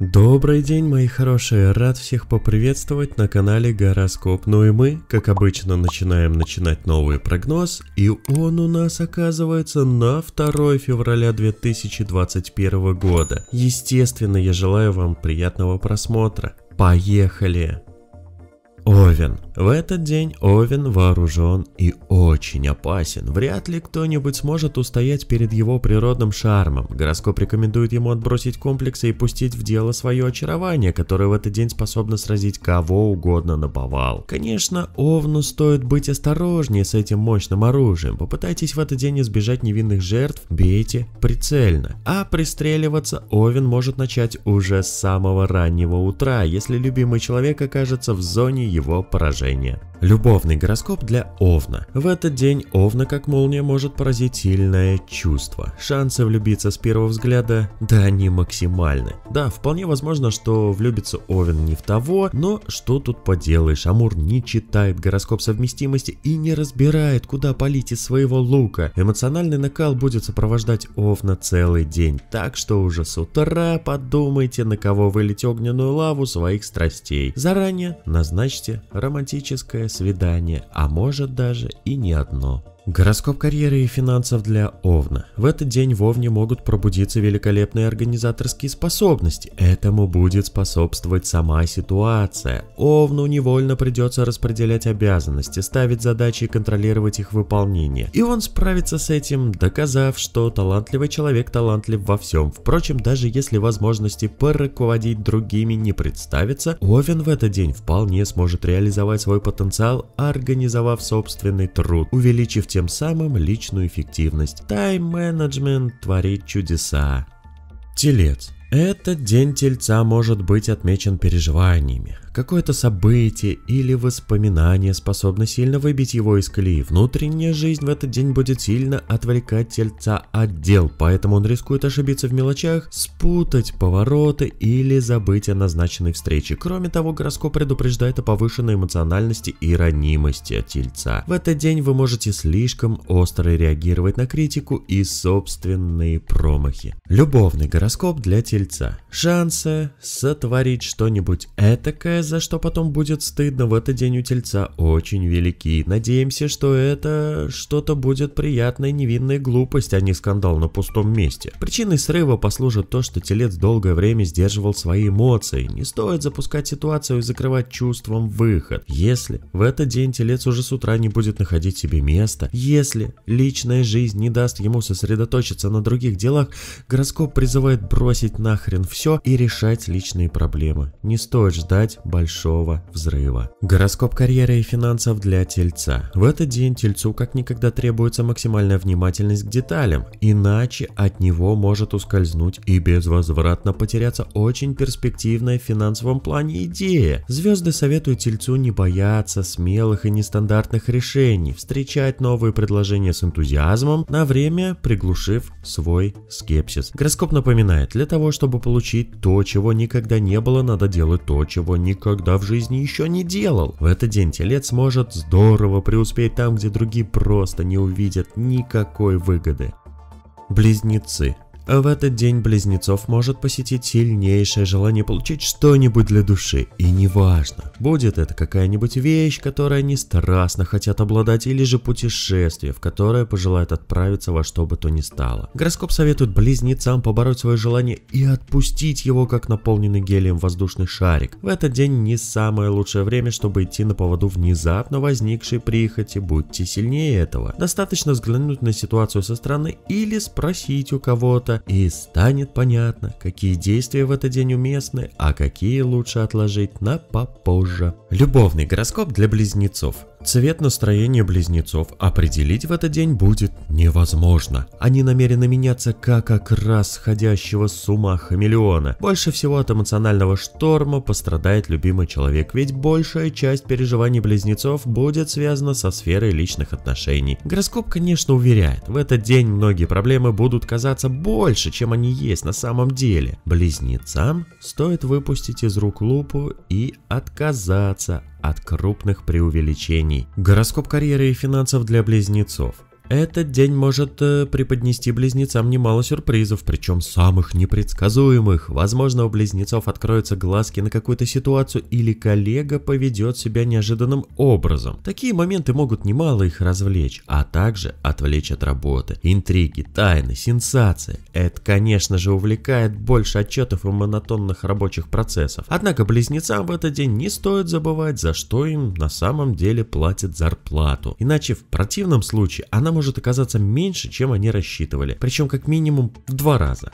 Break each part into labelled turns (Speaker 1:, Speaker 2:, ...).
Speaker 1: Добрый день, мои хорошие! Рад всех поприветствовать на канале Гороскоп. Ну и мы, как обычно, начинаем начинать новый прогноз, и он у нас оказывается на 2 февраля 2021 года. Естественно, я желаю вам приятного просмотра. Поехали! Овен. В этот день Овен вооружен и очень опасен. Вряд ли кто-нибудь сможет устоять перед его природным шармом. Гороскоп рекомендует ему отбросить комплексы и пустить в дело свое очарование, которое в этот день способно сразить кого угодно на повал. Конечно, Овну стоит быть осторожнее с этим мощным оружием. Попытайтесь в этот день избежать невинных жертв, бейте прицельно. А пристреливаться Овен может начать уже с самого раннего утра, если любимый человек окажется в зоне его его поражения. Любовный гороскоп для Овна. В этот день Овна как молния может поразить сильное чувство. Шансы влюбиться с первого взгляда, да они максимальны. Да, вполне возможно, что влюбится Овен не в того, но что тут поделаешь, Амур не читает гороскоп совместимости и не разбирает, куда полить из своего лука. Эмоциональный накал будет сопровождать Овна целый день, так что уже с утра подумайте, на кого вылить огненную лаву своих страстей. Заранее назначьте романтическое свидание, а может даже и не одно – Гороскоп карьеры и финансов для Овна. В этот день в Овне могут пробудиться великолепные организаторские способности. Этому будет способствовать сама ситуация. Овну невольно придется распределять обязанности, ставить задачи и контролировать их выполнение. И он справится с этим, доказав, что талантливый человек талантлив во всем. Впрочем, даже если возможности поруководить другими не представится, Овен в этот день вполне сможет реализовать свой потенциал, организовав собственный труд, увеличив те тем самым личную эффективность. Тайм-менеджмент творит чудеса. Телец. Этот день тельца может быть отмечен переживаниями. Какое-то событие или воспоминание способно сильно выбить его из колеи. Внутренняя жизнь в этот день будет сильно отвлекать тельца от дел, поэтому он рискует ошибиться в мелочах, спутать повороты или забыть о назначенной встрече. Кроме того, гороскоп предупреждает о повышенной эмоциональности и ранимости тельца. В этот день вы можете слишком остро реагировать на критику и собственные промахи. Любовный гороскоп для тельца. Шансы сотворить что-нибудь этакое Понимая, за что потом будет стыдно, в этот день у тельца очень велики. Надеемся, что это что-то будет приятная невинная глупость, а не скандал на пустом месте. Причиной срыва послужит то, что телец долгое время сдерживал свои эмоции. Не стоит запускать ситуацию и закрывать чувством выход. Если в этот день телец уже с утра не будет находить себе места, если личная жизнь не даст ему сосредоточиться на других делах, гороскоп призывает бросить нахрен все и решать личные проблемы. Не стоит ждать большого взрыва. Гороскоп карьеры и финансов для Тельца. В этот день Тельцу как никогда требуется максимальная внимательность к деталям, иначе от него может ускользнуть и безвозвратно потеряться очень перспективная в финансовом плане идея. Звезды советуют Тельцу не бояться смелых и нестандартных решений, встречать новые предложения с энтузиазмом, на время приглушив свой скепсис. Гороскоп напоминает, для того, чтобы получить то, чего никогда не было, надо делать то, чего никогда никогда в жизни еще не делал. В этот день телец может здорово преуспеть там, где другие просто не увидят никакой выгоды. Близнецы. В этот день близнецов может посетить сильнейшее желание получить что-нибудь для души. И неважно, будет это какая-нибудь вещь, которой они страстно хотят обладать, или же путешествие, в которое пожелают отправиться во что бы то ни стало. Гороскоп советует близнецам побороть свое желание и отпустить его, как наполненный гелием воздушный шарик. В этот день не самое лучшее время, чтобы идти на поводу внезапно возникшей прихоти, будьте сильнее этого. Достаточно взглянуть на ситуацию со стороны или спросить у кого-то, марта, и станет понятно, какие действия в этот день уместны, а какие лучше отложить на попозже. Любовный гороскоп для близнецов. Цвет настроения близнецов определить в этот день будет невозможно. Они намерены меняться как окрас сходящего с ума хамелеона. Больше всего от эмоционального шторма пострадает любимый человек, ведь большая часть переживаний близнецов будет связана со сферой личных отношений. Гороскоп, конечно, уверяет, в этот день многие проблемы будут казаться больше, чем они есть на самом деле. Близнецам стоит выпустить из рук лупу и отказаться от крупных преувеличений. Гороскоп карьеры и финансов для близнецов. Этот день может э, преподнести близнецам немало сюрпризов, причем самых непредсказуемых. Возможно, у близнецов откроются глазки на какую-то ситуацию или коллега поведет себя неожиданным образом. Такие моменты могут немало их развлечь, а также отвлечь от работы. Интриги, тайны, сенсации. Это, конечно же, увлекает больше отчетов и монотонных рабочих процессов. Однако близнецам в этот день не стоит забывать, за что им на самом деле платят зарплату. Иначе в противном случае она может может оказаться меньше, чем они рассчитывали, причем как минимум в два раза.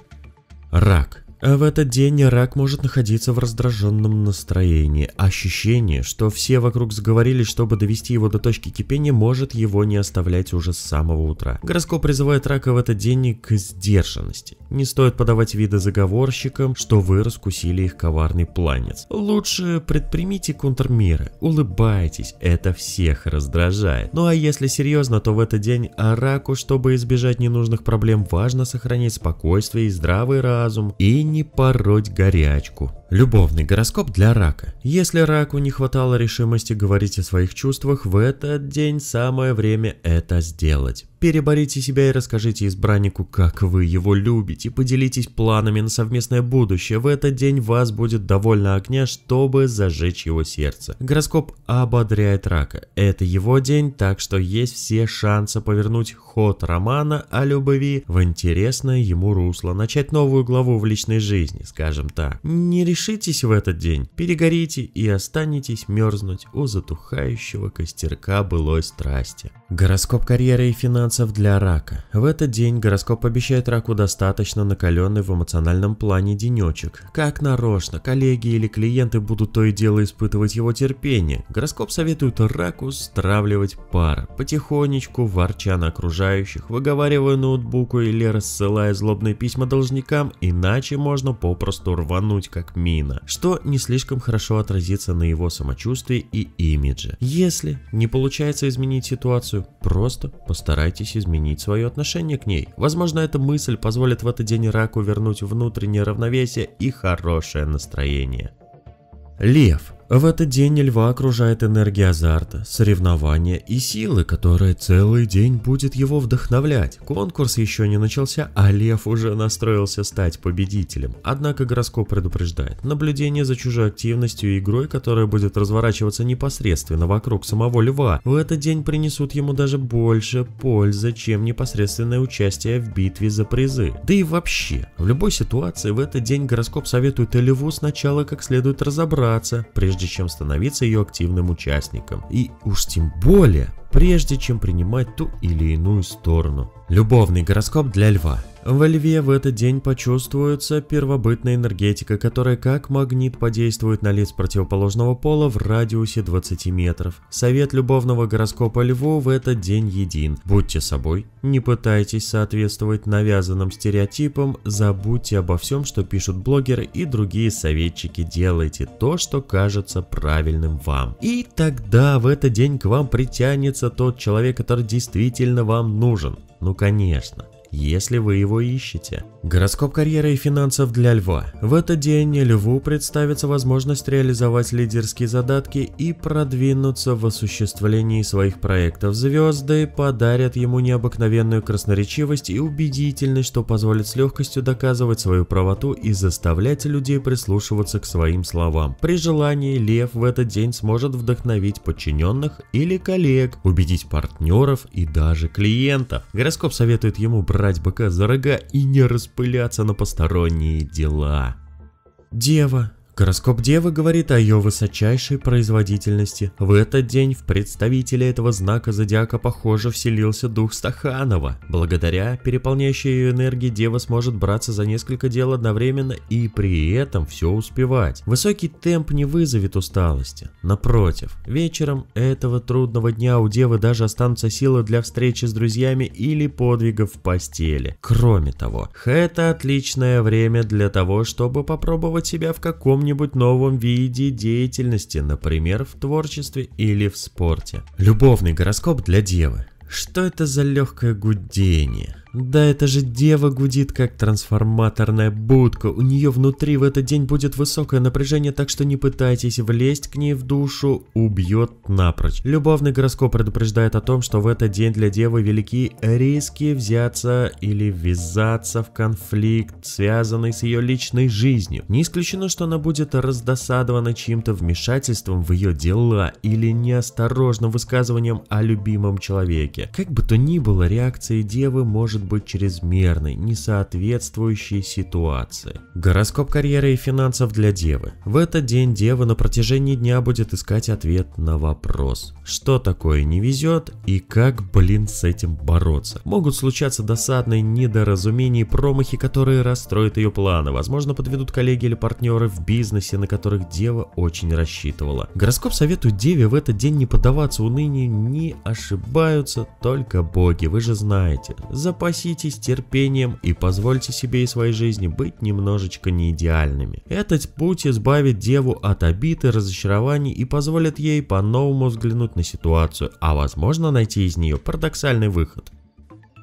Speaker 1: Рак. А в этот день рак может находиться в раздраженном настроении. Ощущение, что все вокруг сговорились, чтобы довести его до точки кипения, может его не оставлять уже с самого утра. Гороскоп призывает рака в этот день к сдержанности. Не стоит подавать виды заговорщикам, что вы раскусили их коварный планец. Лучше предпримите контрмеры, улыбайтесь, это всех раздражает. Ну а если серьезно, то в этот день раку, чтобы избежать ненужных проблем, важно сохранить спокойствие и здравый разум и не пороть горячку. Любовный гороскоп для рака. Если раку не хватало решимости говорить о своих чувствах, в этот день самое время это сделать. Переборите себя и расскажите избраннику, как вы его любите, поделитесь планами на совместное будущее. В этот день вас будет довольно огня, чтобы зажечь его сердце. Гороскоп ободряет рака. Это его день, так что есть все шансы повернуть ход романа о любви в интересное ему русло, начать новую главу в личной жизни, скажем так. Не Решитесь в этот день, перегорите и останетесь мерзнуть у затухающего костерка былой страсти. Гороскоп карьеры и финансов для рака. В этот день гороскоп обещает раку достаточно накаленный в эмоциональном плане денечек. Как нарочно, коллеги или клиенты будут то и дело испытывать его терпение. Гороскоп советует раку стравливать пар, потихонечку ворча на окружающих, выговаривая ноутбуку или рассылая злобные письма должникам, иначе можно попросту рвануть как Мина, что не слишком хорошо отразится на его самочувствии и имидже. Если не получается изменить ситуацию, просто постарайтесь изменить свое отношение к ней. Возможно, эта мысль позволит в этот день раку вернуть внутреннее равновесие и хорошее настроение. Лев. В этот день льва окружает энергия азарта, соревнования и силы, которая целый день будет его вдохновлять. Конкурс еще не начался, а лев уже настроился стать победителем. Однако гороскоп предупреждает, наблюдение за чужой активностью и игрой, которая будет разворачиваться непосредственно вокруг самого льва, в этот день принесут ему даже больше пользы, чем непосредственное участие в битве за призы. Да и вообще, в любой ситуации в этот день гороскоп советует льву сначала как следует разобраться, прежде прежде чем становиться ее активным участником. И уж тем более, прежде чем принимать ту или иную сторону. Любовный гороскоп для льва. Во Льве в этот день почувствуется первобытная энергетика, которая как магнит подействует на лиц противоположного пола в радиусе 20 метров. Совет любовного гороскопа Льву в этот день един. Будьте собой, не пытайтесь соответствовать навязанным стереотипам, забудьте обо всем, что пишут блогеры и другие советчики, делайте то, что кажется правильным вам. И тогда в этот день к вам притянется тот человек, который действительно вам нужен. Ну конечно если вы его ищете. Гороскоп карьеры и финансов для Льва. В этот день Льву представится возможность реализовать лидерские задатки и продвинуться в осуществлении своих проектов. Звезды подарят ему необыкновенную красноречивость и убедительность, что позволит с легкостью доказывать свою правоту и заставлять людей прислушиваться к своим словам. При желании Лев в этот день сможет вдохновить подчиненных или коллег, убедить партнеров и даже клиентов. Гороскоп советует ему брать брать быка за рога и не распыляться на посторонние дела. Дева, Гороскоп Девы говорит о ее высочайшей производительности. В этот день в представителя этого знака зодиака, похоже, вселился дух Стаханова. Благодаря переполняющей ее энергии Дева сможет браться за несколько дел одновременно и при этом все успевать. Высокий темп не вызовет усталости. Напротив, вечером этого трудного дня у Девы даже останутся силы для встречи с друзьями или подвигов в постели. Кроме того, это отличное время для того, чтобы попробовать себя в каком каком-нибудь новом виде деятельности, например, в творчестве или в спорте. Любовный гороскоп для девы. Что это за легкое гудение? Да это же дева гудит, как трансформаторная будка. У нее внутри в этот день будет высокое напряжение, так что не пытайтесь влезть к ней в душу, убьет напрочь. Любовный гороскоп предупреждает о том, что в этот день для девы велики риски взяться или ввязаться в конфликт, связанный с ее личной жизнью. Не исключено, что она будет раздосадована чьим-то вмешательством в ее дела или неосторожным высказыванием о любимом человеке. Как бы то ни было, реакция девы может быть чрезмерной, несоответствующей ситуации. Гороскоп карьеры и финансов для Девы. В этот день Дева на протяжении дня будет искать ответ на вопрос, что такое не везет и как, блин, с этим бороться. Могут случаться досадные недоразумения и промахи, которые расстроят ее планы, возможно, подведут коллеги или партнеры в бизнесе, на которых Дева очень рассчитывала. Гороскоп советует Деве в этот день не поддаваться унынию, не ошибаются только боги, вы же знаете. Запаситесь Запаситесь терпением и позвольте себе и своей жизни быть немножечко неидеальными. Этот путь избавит деву от обид и разочарований и позволит ей по-новому взглянуть на ситуацию, а возможно найти из нее парадоксальный выход.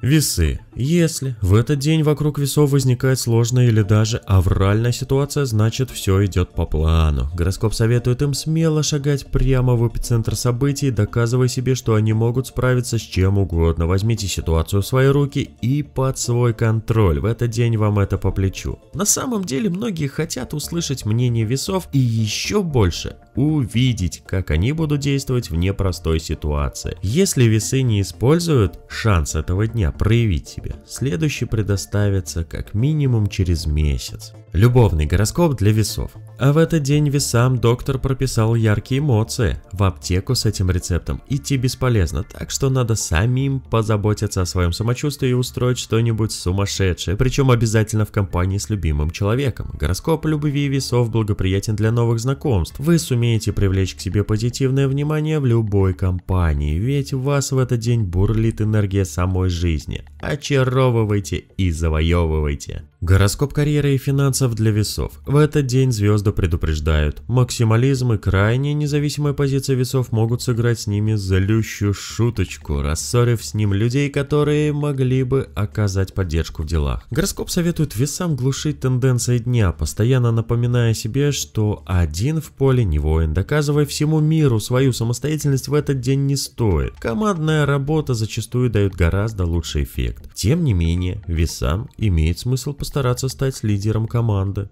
Speaker 1: Весы. Если в этот день вокруг весов возникает сложная или даже авральная ситуация, значит все идет по плану. Гороскоп советует им смело шагать прямо в эпицентр событий, доказывая себе, что они могут справиться с чем угодно. Возьмите ситуацию в свои руки и под свой контроль. В этот день вам это по плечу. На самом деле многие хотят услышать мнение весов и еще больше увидеть, как они будут действовать в непростой ситуации. Если весы не используют, шанс этого дня проявить себя. Следующий предоставится как минимум через месяц. Любовный гороскоп для весов. А в этот день весам доктор прописал яркие эмоции. В аптеку с этим рецептом идти бесполезно, так что надо самим позаботиться о своем самочувствии и устроить что-нибудь сумасшедшее, причем обязательно в компании с любимым человеком. Гороскоп любви весов благоприятен для новых знакомств. Вы сумеете сумеете привлечь к себе позитивное внимание в любой компании, ведь в вас в этот день бурлит энергия самой жизни. Очаровывайте и завоевывайте. Гороскоп карьеры и финансов для весов. В этот день звезды предупреждают. Максимализм и крайне независимая позиция весов могут сыграть с ними залющую шуточку, рассорив с ним людей, которые могли бы оказать поддержку в делах. Гороскоп советует весам глушить тенденции дня, постоянно напоминая себе, что один в поле не воин воин, доказывая всему миру свою самостоятельность в этот день не стоит. Командная работа зачастую дает гораздо лучший эффект. Тем не менее, весам имеет смысл постараться стать лидером команды.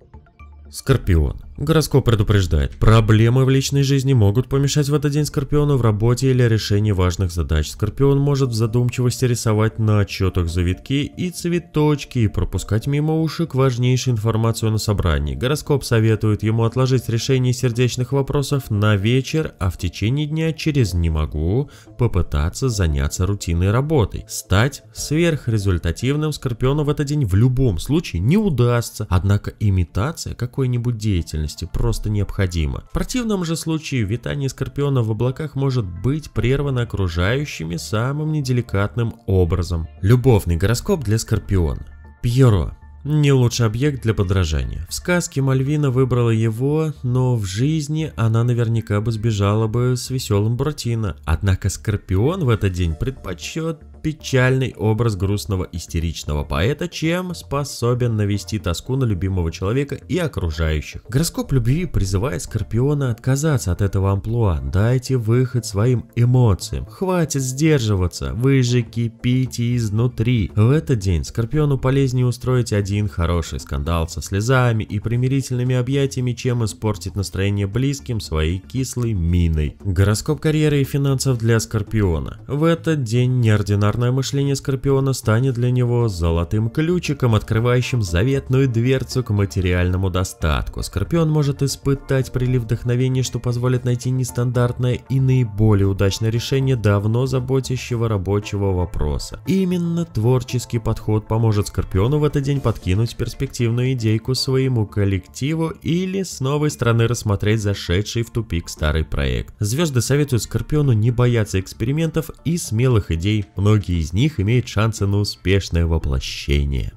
Speaker 1: Скорпион. Гороскоп предупреждает, проблемы в личной жизни могут помешать в этот день Скорпиону в работе или решении важных задач. Скорпион может в задумчивости рисовать на отчетах завитки и цветочки и пропускать мимо ушек важнейшую информацию на собрании. Гороскоп советует ему отложить решение сердечных вопросов на вечер, а в течение дня через «не могу» попытаться заняться рутинной работой. Стать сверхрезультативным Скорпиону в этот день в любом случае не удастся, однако имитация какой какой-нибудь деятельности просто необходимо. В противном же случае витание Скорпиона в облаках может быть прервано окружающими самым неделикатным образом. Любовный гороскоп для Скорпиона. Пьеро. Не лучший объект для подражания. В сказке Мальвина выбрала его, но в жизни она наверняка бы сбежала бы с веселым Буратино. Однако Скорпион в этот день предпочет печальный образ грустного истеричного поэта, чем способен навести тоску на любимого человека и окружающих. Гороскоп любви призывает Скорпиона отказаться от этого амплуа. Дайте выход своим эмоциям. Хватит сдерживаться, вы же кипите изнутри. В этот день Скорпиону полезнее устроить один хороший скандал со слезами и примирительными объятиями, чем испортить настроение близким своей кислой миной. Гороскоп карьеры и финансов для Скорпиона. В этот день неординарно Полярное мышление Скорпиона станет для него золотым ключиком, открывающим заветную дверцу к материальному достатку. Скорпион может испытать прилив вдохновения, что позволит найти нестандартное и наиболее удачное решение давно заботящего рабочего вопроса. Именно творческий подход поможет Скорпиону в этот день подкинуть перспективную идейку своему коллективу или с новой стороны рассмотреть зашедший в тупик старый проект. Звезды советуют Скорпиону не бояться экспериментов и смелых идей. Многие многие из них имеют шансы на успешное воплощение.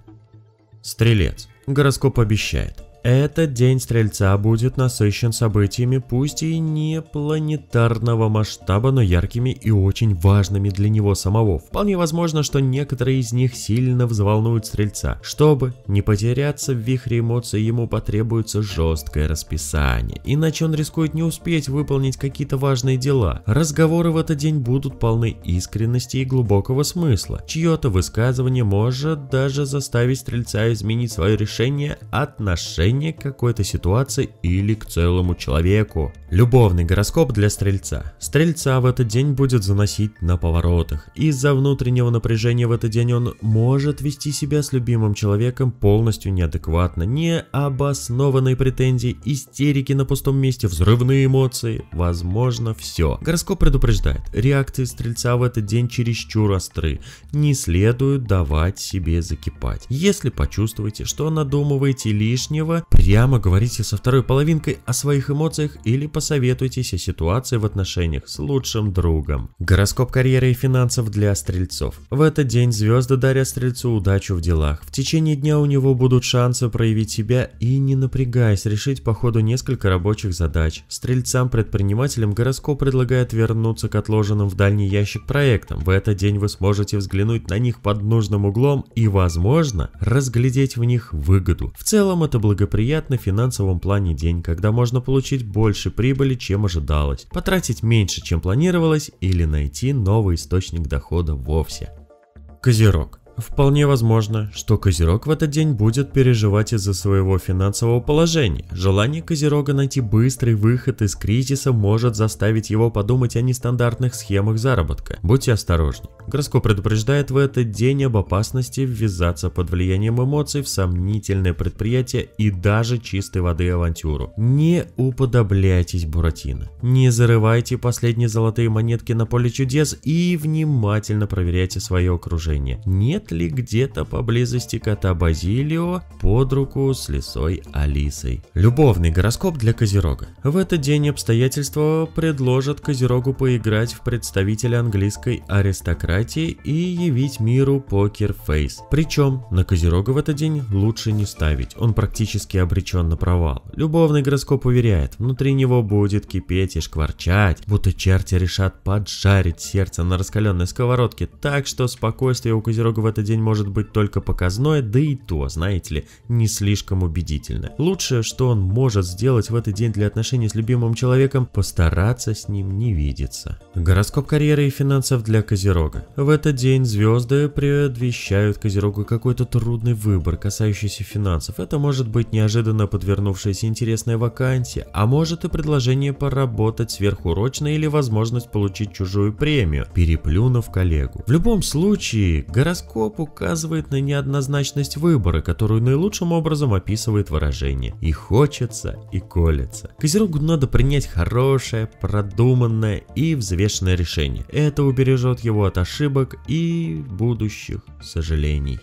Speaker 1: Стрелец. Гороскоп обещает. Этот день Стрельца будет насыщен событиями, пусть и не планетарного масштаба, но яркими и очень важными для него самого. Вполне возможно, что некоторые из них сильно взволнуют Стрельца. Чтобы не потеряться в вихре эмоций, ему потребуется жесткое расписание, иначе он рискует не успеть выполнить какие-то важные дела. Разговоры в этот день будут полны искренности и глубокого смысла. Чье-то высказывание может даже заставить Стрельца изменить свое решение отношения отношение к какой-то ситуации или к целому человеку. Любовный гороскоп для Стрельца. Стрельца в этот день будет заносить на поворотах. Из-за внутреннего напряжения в этот день он может вести себя с любимым человеком полностью неадекватно, необоснованные претензии, истерики на пустом месте, взрывные эмоции, возможно все. Гороскоп предупреждает, реакции Стрельца в этот день чересчур остры, не следует давать себе закипать. Если почувствуете, что надумываете лишнего, прямо говорите со второй половинкой о своих эмоциях или посоветуйтесь о ситуации в отношениях с лучшим другом. Гороскоп карьеры и финансов для стрельцов. В этот день звезды дарят стрельцу удачу в делах. В течение дня у него будут шансы проявить себя и, не напрягаясь, решить по ходу несколько рабочих задач. Стрельцам-предпринимателям гороскоп предлагает вернуться к отложенным в дальний ящик проектам. В этот день вы сможете взглянуть на них под нужным углом и, возможно, разглядеть в них выгоду. В целом это благоприятно благоприятный в финансовом плане день, когда можно получить больше прибыли, чем ожидалось, потратить меньше, чем планировалось или найти новый источник дохода вовсе. Козерог. Вполне возможно, что Козерог в этот день будет переживать из-за своего финансового положения. Желание Козерога найти быстрый выход из кризиса может заставить его подумать о нестандартных схемах заработка. Будьте осторожны. Гороскоп предупреждает в этот день об опасности ввязаться под влиянием эмоций в сомнительное предприятие и даже чистой воды авантюру. Не уподобляйтесь Буратино. Не зарывайте последние золотые монетки на поле чудес и внимательно проверяйте свое окружение. Нет нет ли где-то поблизости кота Базилио под руку с лисой Алисой. Любовный гороскоп для Козерога. В этот день обстоятельства предложат Козерогу поиграть в представителя английской аристократии и явить миру покер-фейс. Причем на Козерога в этот день лучше не ставить, он практически обречен на провал. Любовный гороскоп уверяет, внутри него будет кипеть и шкварчать, будто черти решат поджарить сердце на раскаленной сковородке, так что спокойствие у Козерога в этот этот день может быть только показное, да и то, знаете ли, не слишком убедительно. Лучшее, что он может сделать в этот день для отношений с любимым человеком, постараться с ним не видеться. Гороскоп карьеры и финансов для Козерога. В этот день звезды предвещают Козерогу какой-то трудный выбор, касающийся финансов. Это может быть неожиданно подвернувшаяся интересная вакансия, а может и предложение поработать сверхурочно или возможность получить чужую премию, переплюнув коллегу. В любом случае, гороскоп указывает на неоднозначность выбора, которую наилучшим образом описывает выражение «и хочется, и колется». Козерогу надо принять хорошее, продуманное и взвешенное успешное решение. Это убережет его от ошибок и будущих сожалений.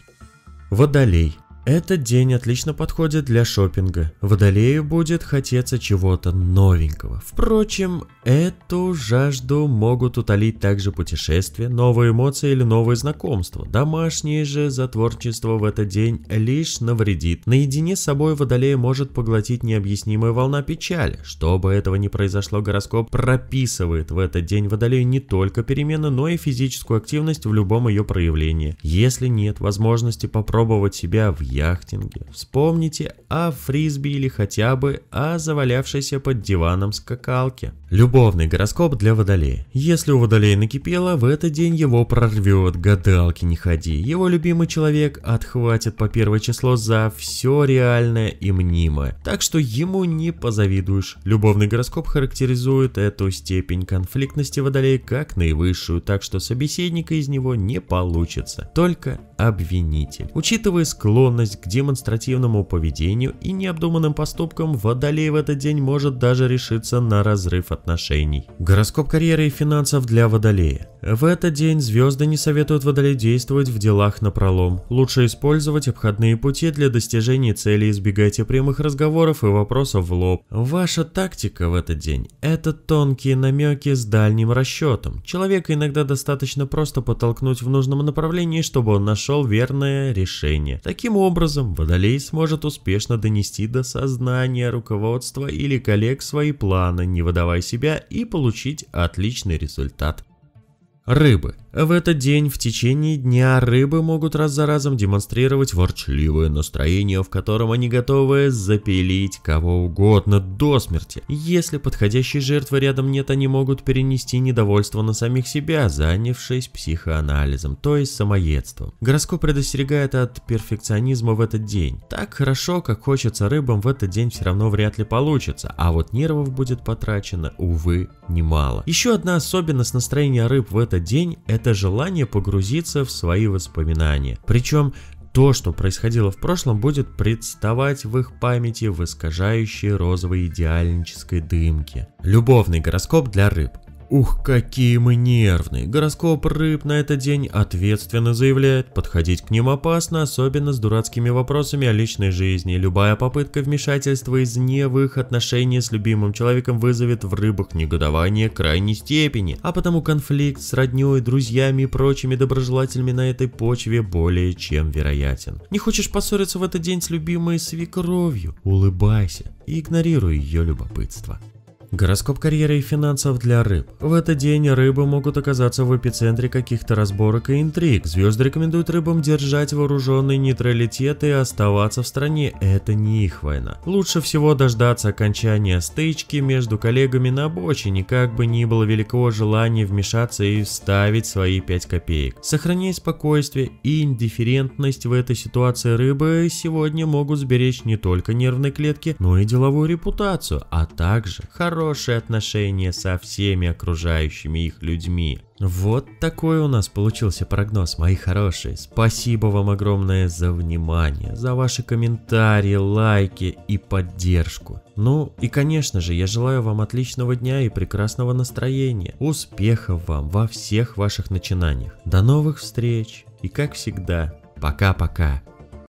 Speaker 1: Водолей. Этот день отлично подходит для шопинга. Водолею будет хотеться чего-то новенького. Впрочем, эту жажду могут утолить также путешествия, новые эмоции или новые знакомства. Домашнее же затворчество в этот день лишь навредит. Наедине с собой водолея может поглотить необъяснимая волна печали. Чтобы этого не произошло, гороскоп прописывает в этот день водолею не только перемены, но и физическую активность в любом ее проявлении. Если нет возможности попробовать себя в яхтинге. Вспомните о фрисби или хотя бы о завалявшейся под диваном скакалке. Любовный гороскоп для водолея. Если у водолея накипело, в этот день его прорвет, гадалки не ходи. Его любимый человек отхватит по первое число за все реальное и мнимое. Так что ему не позавидуешь. Любовный гороскоп характеризует эту степень конфликтности водолея как наивысшую, так что собеседника из него не получится. Только обвинитель. Учитывая склонность склонность к демонстративному поведению и необдуманным поступкам, водолей в этот день может даже решиться на разрыв отношений. Гороскоп карьеры и финансов для водолея. В этот день звезды не советуют водолею действовать в делах на пролом. Лучше использовать обходные пути для достижения цели, избегайте прямых разговоров и вопросов в лоб. Ваша тактика в этот день – это тонкие намеки с дальним расчетом. Человека иногда достаточно просто подтолкнуть в нужном направлении, чтобы он нашел верное решение. Таким образом, образом, Водолей сможет успешно донести до сознания руководства или коллег свои планы, не выдавая себя и получить отличный результат. Рыбы. В этот день в течение дня рыбы могут раз за разом демонстрировать ворчливое настроение, в котором они готовы запилить кого угодно до смерти. Если подходящей жертвы рядом нет, они могут перенести недовольство на самих себя, занявшись психоанализом, то есть самоедством. Гороскоп предостерегает от перфекционизма в этот день. Так хорошо, как хочется рыбам, в этот день все равно вряд ли получится, а вот нервов будет потрачено, увы, немало. Еще одна особенность настроения рыб в этот этот день – это желание погрузиться в свои воспоминания. Причем то, что происходило в прошлом, будет представать в их памяти в искажающей розовой идеальнической дымке. Любовный гороскоп для рыб. Ух, какие мы нервные. Гороскоп рыб на этот день ответственно заявляет, подходить к ним опасно, особенно с дурацкими вопросами о личной жизни. Любая попытка вмешательства из в их отношения с любимым человеком вызовет в рыбах негодование крайней степени, а потому конфликт с роднёй, друзьями и прочими доброжелателями на этой почве более чем вероятен. Не хочешь поссориться в этот день с любимой свекровью? Улыбайся и игнорируй ее любопытство. Гороскоп карьеры и финансов для рыб. В этот день рыбы могут оказаться в эпицентре каких-то разборок и интриг. Звезды рекомендуют рыбам держать вооруженный нейтралитет и оставаться в стране. Это не их война. Лучше всего дождаться окончания стычки между коллегами на обочине, как бы ни было великого желания вмешаться и вставить свои 5 копеек. Сохраняя спокойствие и индифферентность в этой ситуации рыбы сегодня могут сберечь не только нервные клетки, но и деловую репутацию, а также хорошую хорошие отношения со всеми окружающими их людьми. Вот такой у нас получился прогноз, мои хорошие. Спасибо вам огромное за внимание, за ваши комментарии, лайки и поддержку. Ну и конечно же, я желаю вам отличного дня и прекрасного настроения. Успехов вам во всех ваших начинаниях. До новых встреч и как всегда, пока-пока.